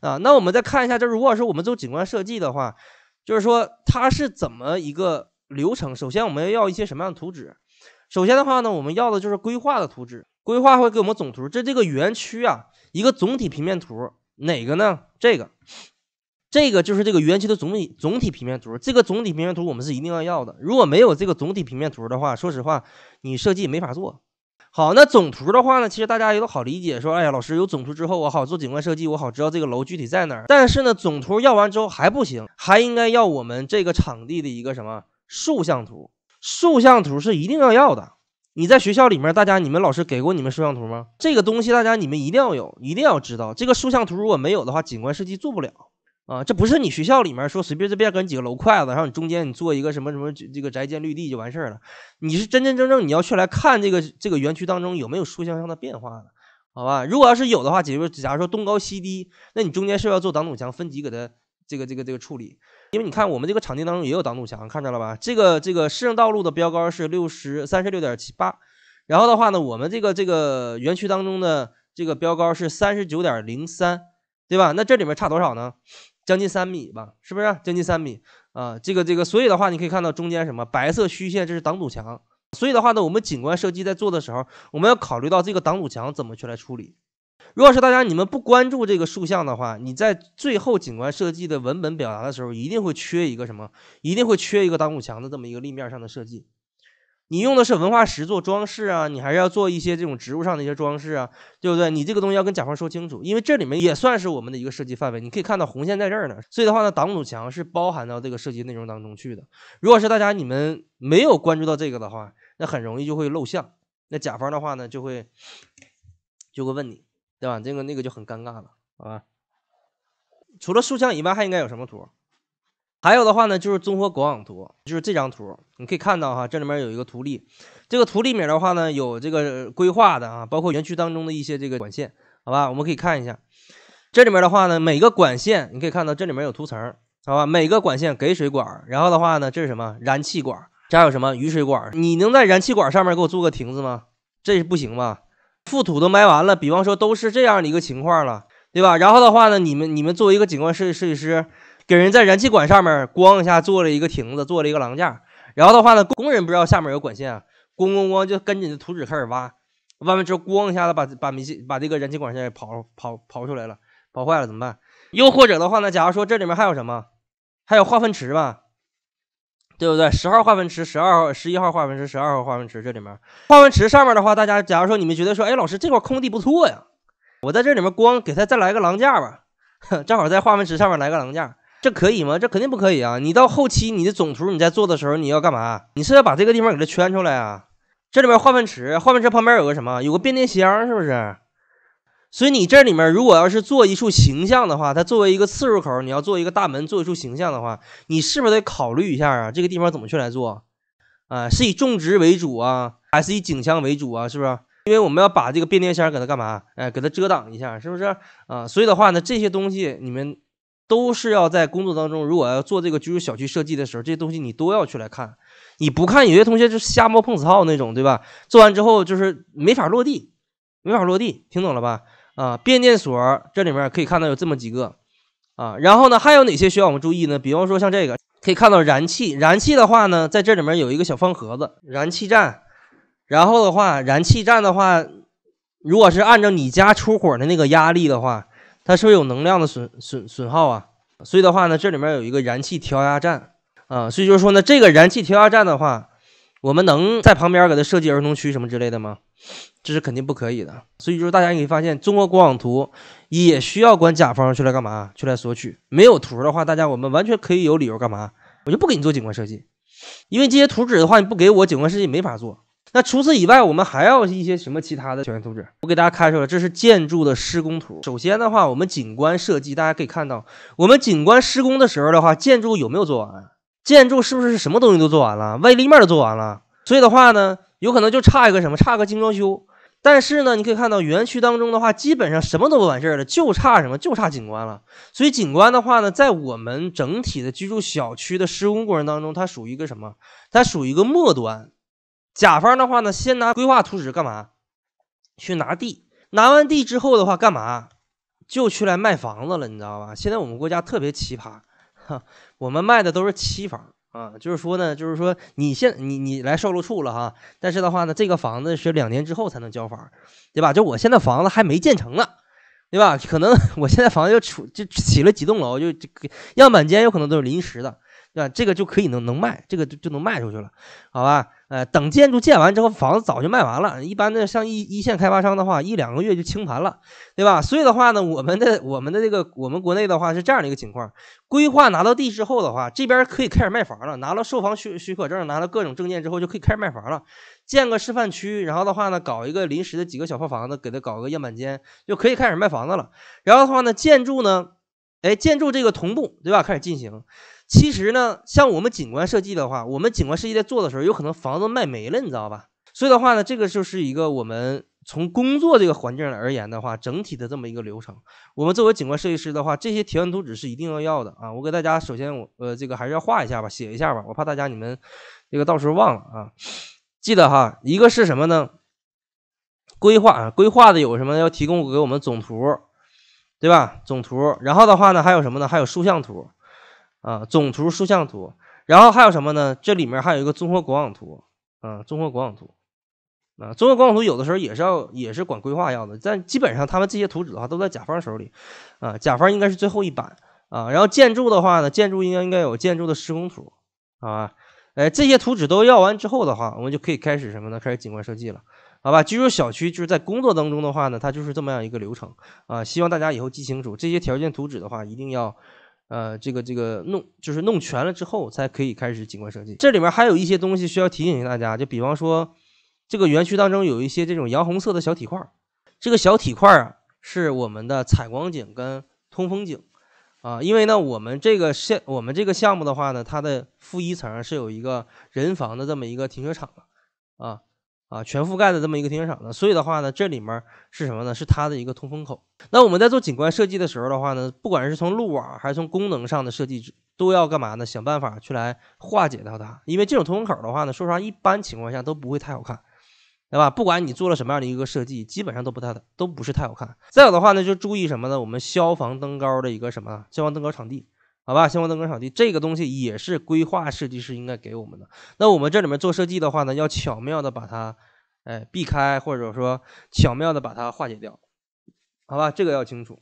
啊，那我们再看一下，这如果说我们做景观设计的话，就是说它是怎么一个流程？首先我们要一些什么样的图纸？首先的话呢，我们要的就是规划的图纸，规划会给我们总图，这这个园区啊，一个总体平面图，哪个呢？这个，这个就是这个园区的总体总体平面图，这个总体平面图我们是一定要要的，如果没有这个总体平面图的话，说实话，你设计没法做。好，那总图的话呢，其实大家也都好理解。说，哎呀，老师有总图之后，我好做景观设计，我好知道这个楼具体在哪儿。但是呢，总图要完之后还不行，还应该要我们这个场地的一个什么竖向图？竖向图是一定要要的。你在学校里面，大家你们老师给过你们竖向图吗？这个东西大家你们一定要有，一定要知道。这个竖向图如果没有的话，景观设计做不了。啊，这不是你学校里面说随便随便跟几个楼筷子，然后你中间你做一个什么什么这个宅间绿地就完事儿了。你是真真正正你要去来看这个这个园区当中有没有竖向上的变化的，好吧？如果要是有的话，比如假如说东高西低，那你中间是要做挡土墙分级给它这个这个这个处理，因为你看我们这个场地当中也有挡土墙，看着了吧？这个这个市政道路的标高是六十三十六点七八，然后的话呢，我们这个这个园区当中的这个标高是三十九点零三，对吧？那这里面差多少呢？将近三米吧，是不是？将近三米啊，这个这个，所以的话，你可以看到中间什么白色虚线，这是挡土墙。所以的话呢，我们景观设计在做的时候，我们要考虑到这个挡土墙怎么去来处理。如果是大家你们不关注这个竖向的话，你在最后景观设计的文本表达的时候，一定会缺一个什么？一定会缺一个挡土墙的这么一个立面上的设计。你用的是文化石做装饰啊，你还是要做一些这种植物上的一些装饰啊，对不对？你这个东西要跟甲方说清楚，因为这里面也算是我们的一个设计范围。你可以看到红线在这儿呢，所以的话呢，挡土墙是包含到这个设计内容当中去的。如果是大家你们没有关注到这个的话，那很容易就会露馅，那甲方的话呢就会就会问你，对吧？这个那个就很尴尬了，好吧？除了竖向以外，还应该有什么图？还有的话呢，就是综合管网图，就是这张图，你可以看到哈，这里面有一个图例，这个图里面的话呢，有这个规划的啊，包括园区当中的一些这个管线，好吧，我们可以看一下。这里面的话呢，每个管线你可以看到这里面有图层，好吧，每个管线给水管，然后的话呢，这是什么燃气管，这还有什么雨水管？你能在燃气管上面给我做个亭子吗？这是不行吧？覆土都埋完了，比方说都是这样的一个情况了，对吧？然后的话呢，你们你们作为一个景观设计设计师。给人在燃气管上面咣一下做了一个亭子，做了一个廊架，然后的话呢，工人不知道下面有管线啊，咣咣咣就跟着图纸开始挖，挖完之后咣一下子把把煤气、把这个燃气管线给刨刨刨出来了，刨坏了怎么办？又或者的话呢，假如说这里面还有什么，还有化粪池吧，对不对？十号化粪池、十二号、十一号化粪池、十二号化粪池，这里面化粪池上面的话，大家假如说你们觉得说，哎，老师这块空地不错呀，我在这里面光给他再来个廊架吧，正好在化粪池上面来个廊架。这可以吗？这肯定不可以啊！你到后期你的总图你在做的时候，你要干嘛？你是要把这个地方给它圈出来啊？这里边化粪池，化粪池旁边有个什么？有个变电箱，是不是？所以你这里面如果要是做一处形象的话，它作为一个次入口，你要做一个大门，做一处形象的话，你是不是得考虑一下啊？这个地方怎么去来做？啊，是以种植为主啊，还是以景象为主啊？是不是？因为我们要把这个变电箱给它干嘛？哎，给它遮挡一下，是不是？啊，所以的话呢，这些东西你们。都是要在工作当中，如果要做这个居住小区设计的时候，这东西你都要去来看。你不看，有些同学就瞎摸碰死耗那种，对吧？做完之后就是没法落地，没法落地，听懂了吧？啊，变电所这里面可以看到有这么几个啊，然后呢，还有哪些需要我们注意呢？比方说像这个，可以看到燃气，燃气的话呢，在这里面有一个小方盒子，燃气站。然后的话，燃气站的话，如果是按照你家出火的那个压力的话。它是不是有能量的损损损耗啊？所以的话呢，这里面有一个燃气调压站啊，所以就是说呢，这个燃气调压站的话，我们能在旁边给它设计儿童区什么之类的吗？这是肯定不可以的。所以就是大家你会发现，中国国网图也需要管甲方去来干嘛？去来索取没有图的话，大家我们完全可以有理由干嘛？我就不给你做景观设计，因为这些图纸的话你不给我，景观设计没法做。那除此以外，我们还要一些什么其他的选型图纸？我给大家看出来，这是建筑的施工图。首先的话，我们景观设计，大家可以看到，我们景观施工的时候的话，建筑有没有做完？建筑是不是什么东西都做完了？外立面都做完了？所以的话呢，有可能就差一个什么，差个精装修。但是呢，你可以看到园区当中的话，基本上什么都不完事儿了，就差什么，就差景观了。所以景观的话呢，在我们整体的居住小区的施工过程当中，它属于一个什么？它属于一个末端。甲方的话呢，先拿规划图纸干嘛？去拿地，拿完地之后的话，干嘛就去来卖房子了，你知道吧？现在我们国家特别奇葩，哈，我们卖的都是期房啊，就是说呢，就是说你现你你来售楼处了哈，但是的话呢，这个房子是两年之后才能交房，对吧？就我现在房子还没建成呢，对吧？可能我现在房子就出就起了几栋楼，就样板间有可能都是临时的。对吧？这个就可以能能卖，这个就就能卖出去了，好吧？呃，等建筑建完之后，房子早就卖完了。一般的像一一线开发商的话，一两个月就清盘了，对吧？所以的话呢，我们的我们的这个我们国内的话是这样的一个情况：规划拿到地之后的话，这边可以开始卖房了。拿了售房许许可证，拿了各种证件之后，就可以开始卖房了。建个示范区，然后的话呢，搞一个临时的几个小破房子，给它搞个样板间，就可以开始卖房子了。然后的话呢，建筑呢？哎，建筑这个同步，对吧？开始进行。其实呢，像我们景观设计的话，我们景观设计在做的时候，有可能房子卖没了，你知道吧？所以的话呢，这个就是一个我们从工作这个环境而言的话，整体的这么一个流程。我们作为景观设计师的话，这些提案图纸是一定要要的啊！我给大家，首先我呃，这个还是要画一下吧，写一下吧，我怕大家你们这个到时候忘了啊。记得哈，一个是什么呢？规划啊，规划的有什么要提供给我们总图？对吧？总图，然后的话呢，还有什么呢？还有竖向图，啊，总图、竖向图，然后还有什么呢？这里面还有一个综合管网图，啊，综合管网图，啊，综合管网图有的时候也是要，也是管规划要的，但基本上他们这些图纸的话都在甲方手里，啊，甲方应该是最后一版，啊，然后建筑的话呢，建筑应该应该有建筑的施工图，啊，哎，这些图纸都要完之后的话，我们就可以开始什么呢？开始景观设计了。好吧，居住小区就是在工作当中的话呢，它就是这么样一个流程啊。希望大家以后记清楚这些条件图纸的话，一定要呃，这个这个弄，就是弄全了之后才可以开始景观设计。这里面还有一些东西需要提醒一下大家，就比方说这个园区当中有一些这种洋红色的小体块，这个小体块啊是我们的采光井跟通风井啊。因为呢，我们这个项我们这个项目的话呢，它的负一层是有一个人防的这么一个停车场啊。啊，全覆盖的这么一个停车场呢，所以的话呢，这里面是什么呢？是它的一个通风口。那我们在做景观设计的时候的话呢，不管是从路网还是从功能上的设计，都要干嘛呢？想办法去来化解掉它。因为这种通风口的话呢，说实话，一般情况下都不会太好看，对吧？不管你做了什么样的一个设计，基本上都不太都不是太好看。再有的话呢，就注意什么呢？我们消防登高的一个什么？消防登高场地。好吧，相关灯光场地这个东西也是规划设计师应该给我们的。那我们这里面做设计的话呢，要巧妙的把它，哎，避开或者说巧妙的把它化解掉。好吧，这个要清楚。